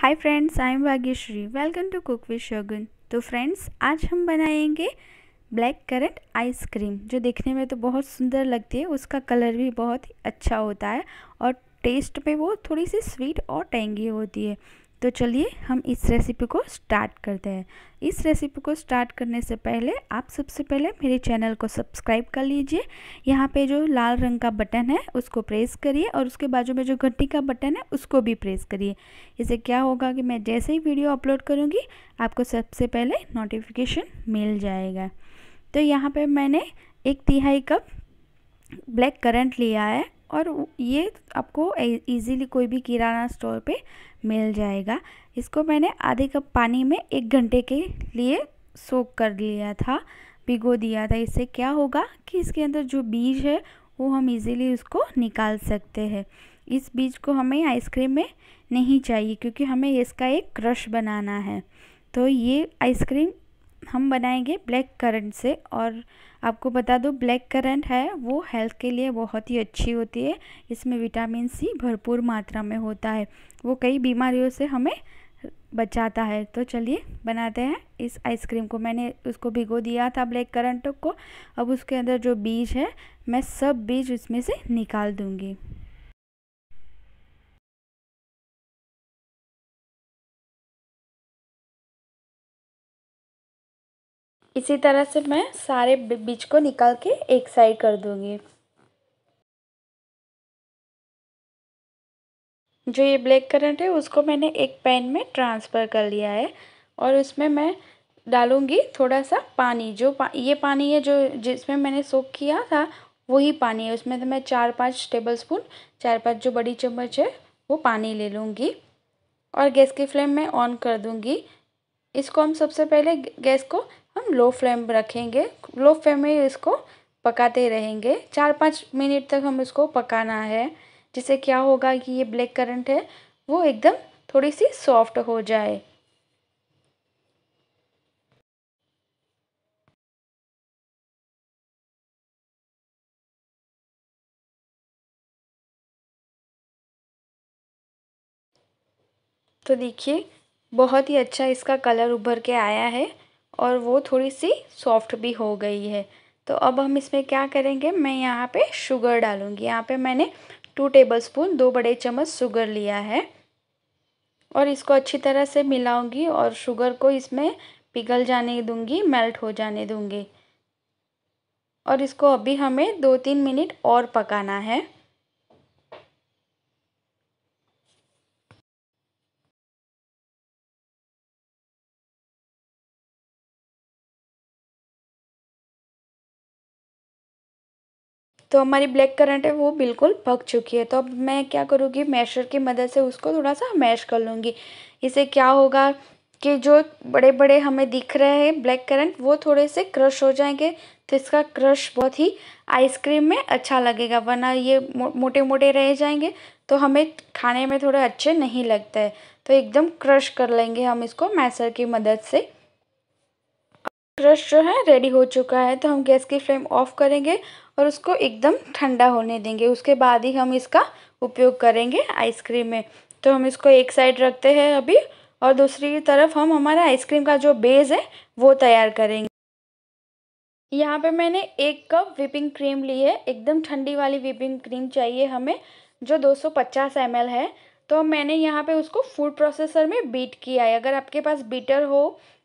hi friends I am Bhagyashree welcome to cook with Shagun तो friends आज हम बनाएंगे ब्लैक करंट आइसक्रीम जो देखने में तो बहुत सुंदर लगती है उसका कलर भी बहुत अच्छा होता है और टेस्ट में वो थोड़ी सी स्वीट और टेंगी होती है तो चलिए हम इस रेसिपी को स्टार्ट करते हैं इस रेसिपी को स्टार्ट करने से पहले आप सबसे पहले मेरे चैनल को सब्सक्राइब कर लीजिए यहाँ पे जो लाल रंग का बटन है उसको प्रेस करिए और उसके बाजू में जो घंटी का बटन है उसको भी प्रेस करिए इससे क्या होगा कि मैं जैसे ही वीडियो अपलोड करूँगी आपको सबसे पहले नोटिफिकेशन मिल जाएगा तो यहाँ पर मैंने एक तिहाई कप ब्लैक करंट लिया है और ये आपको इजीली कोई भी किराना स्टोर पे मिल जाएगा इसको मैंने आधे कप पानी में एक घंटे के लिए सोख कर लिया था भिगो दिया था इससे क्या होगा कि इसके अंदर जो बीज है वो हम इजीली उसको निकाल सकते हैं इस बीज को हमें आइसक्रीम में नहीं चाहिए क्योंकि हमें इसका एक क्रश बनाना है तो ये आइसक्रीम हम बनाएंगे ब्लैक करंट से और आपको बता दो ब्लैक करंट है वो हेल्थ के लिए बहुत ही अच्छी होती है इसमें विटामिन सी भरपूर मात्रा में होता है वो कई बीमारियों से हमें बचाता है तो चलिए बनाते हैं इस आइसक्रीम को मैंने उसको भिगो दिया था ब्लैक करंट को अब उसके अंदर जो बीज है मैं सब बीज उसमें से निकाल दूँगी इसी तरह से मैं सारे बीज को निकाल के एक साइड कर दूंगी जो ये ब्लैक करंट है उसको मैंने एक पैन में ट्रांसफ़र कर लिया है और उसमें मैं डालूंगी थोड़ा सा पानी जो पा, ये पानी है जो जिसमें मैंने सोख किया था वही पानी है उसमें तो मैं चार पाँच टेबल स्पून चार पाँच जो बड़ी चम्मच है वो पानी ले लूँगी और गैस की फ्लेम मैं ऑन कर दूँगी इसको हम सबसे पहले गैस को हम लो फ्लेम रखेंगे लो फ्लेम में इसको पकाते रहेंगे चार पाँच मिनट तक हम इसको पकाना है जिससे क्या होगा कि ये ब्लैक करंट है वो एकदम थोड़ी सी सॉफ्ट हो जाए तो देखिए बहुत ही अच्छा इसका कलर उभर के आया है और वो थोड़ी सी सॉफ़्ट भी हो गई है तो अब हम इसमें क्या करेंगे मैं यहाँ पे शुगर डालूँगी यहाँ पे मैंने टू टेबल स्पून दो बड़े चम्मच शुगर लिया है और इसको अच्छी तरह से मिलाऊँगी और शुगर को इसमें पिघल जाने दूँगी मेल्ट हो जाने दूँगी और इसको अभी हमें दो तीन मिनट और पकाना है तो हमारी ब्लैक करंट है वो बिल्कुल पक चुकी है तो अब मैं क्या करूँगी मैशर की मदद से उसको थोड़ा सा मैश कर लूँगी इसे क्या होगा कि जो बड़े बड़े हमें दिख रहे हैं ब्लैक करंट वो थोड़े से क्रश हो जाएंगे तो इसका क्रश बहुत ही आइसक्रीम में अच्छा लगेगा वरना ये मो, मोटे मोटे रह जाएंगे तो हमें खाने में थोड़े अच्छे नहीं लगते हैं तो एकदम क्रश कर लेंगे हम इसको मैसर की मदद से क्रश जो है रेडी हो चुका है तो हम गैस की फ्लेम ऑफ करेंगे और उसको एकदम ठंडा होने देंगे उसके बाद ही हम इसका उपयोग करेंगे आइसक्रीम में तो हम इसको एक साइड रखते हैं अभी और दूसरी तरफ हम हमारा आइसक्रीम का जो बेस है वो तैयार करेंगे यहाँ पे मैंने एक कप विपिंग क्रीम ली है एकदम ठंडी वाली विपिंग क्रीम चाहिए हमें जो 250 एल है तो मैंने यहाँ पे उसको फूड प्रोसेसर में बीट किया है अगर आपके पास बीटर हो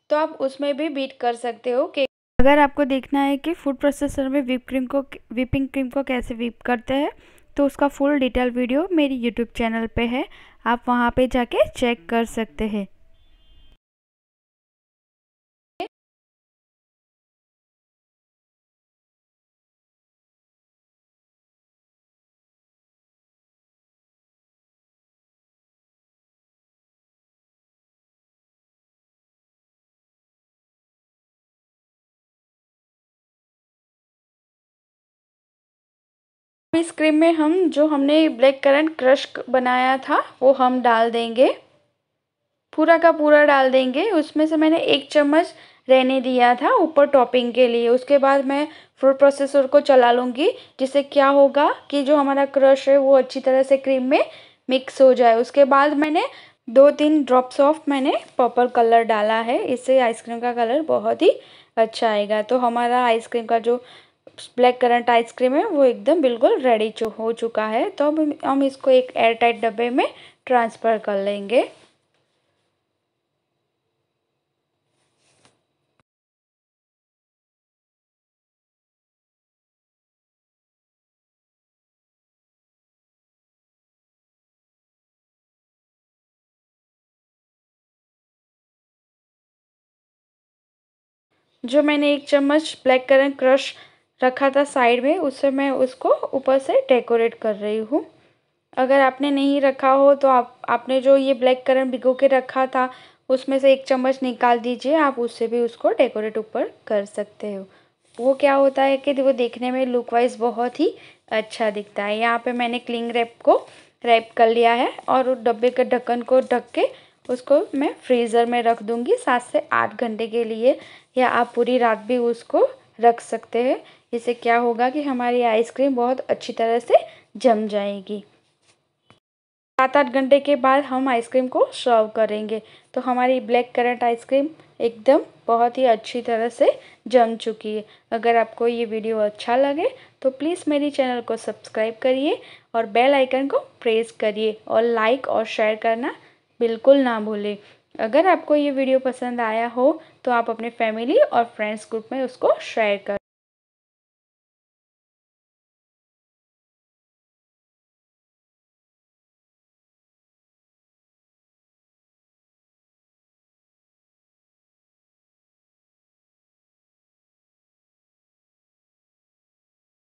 तो आप उसमें भी बीट कर सकते हो केक अगर आपको देखना है कि फूड प्रोसेसर में विप क्रीम को विपिंग क्रीम को कैसे विप करते हैं तो उसका फुल डिटेल वीडियो मेरी यूट्यूब चैनल पे है आप वहाँ पे जाके चेक कर सकते हैं इस क्रीम में हम जो हमने ब्लैक करंट क्रश बनाया था वो हम डाल देंगे पूरा का पूरा डाल देंगे उसमें से मैंने एक चम्मच रहने दिया था ऊपर टॉपिंग के लिए उसके बाद मैं फ्रूट प्रोसेसर को चला लूँगी जिससे क्या होगा कि जो हमारा क्रश है वो अच्छी तरह से क्रीम में मिक्स हो जाए उसके बाद मैंने दो तीन ड्रॉप्स ऑफ मैंने पर्पल कलर डाला है इससे आइसक्रीम का कलर बहुत ही अच्छा आएगा तो हमारा आइसक्रीम का जो ब्लैक करंट आइसक्रीम है वो एकदम बिल्कुल रेडी हो चुका है तो अब हम इसको एक एयर टाइट डब्बे में ट्रांसफ़र कर लेंगे जो मैंने एक चम्मच ब्लैक करंट क्रश रखा था साइड में उससे मैं उसको ऊपर से डेकोरेट कर रही हूँ अगर आपने नहीं रखा हो तो आप आपने जो ये ब्लैक कलर भिगो के रखा था उसमें से एक चम्मच निकाल दीजिए आप उससे भी उसको डेकोरेट ऊपर कर सकते हो वो क्या होता है कि वो देखने में लुक वाइज बहुत ही अच्छा दिखता है यहाँ पे मैंने क्लिंग रैप को रैप कर लिया है और उस डब्बे के ढक्कन को ढक के उसको मैं फ्रीज़र में रख दूँगी सात से आठ घंटे के लिए या आप पूरी रात भी उसको रख सकते हैं इससे क्या होगा कि हमारी आइसक्रीम बहुत अच्छी तरह से जम जाएगी सात आठ घंटे के बाद हम आइसक्रीम को सर्व करेंगे तो हमारी ब्लैक करंट आइसक्रीम एकदम बहुत ही अच्छी तरह से जम चुकी है अगर आपको ये वीडियो अच्छा लगे तो प्लीज़ मेरी चैनल को सब्सक्राइब करिए और बेल आइकन को प्रेस करिए और लाइक और शेयर करना बिल्कुल ना भूलें अगर आपको ये वीडियो पसंद आया हो तो आप अपने फैमिली और फ्रेंड्स ग्रुप में उसको शेयर कर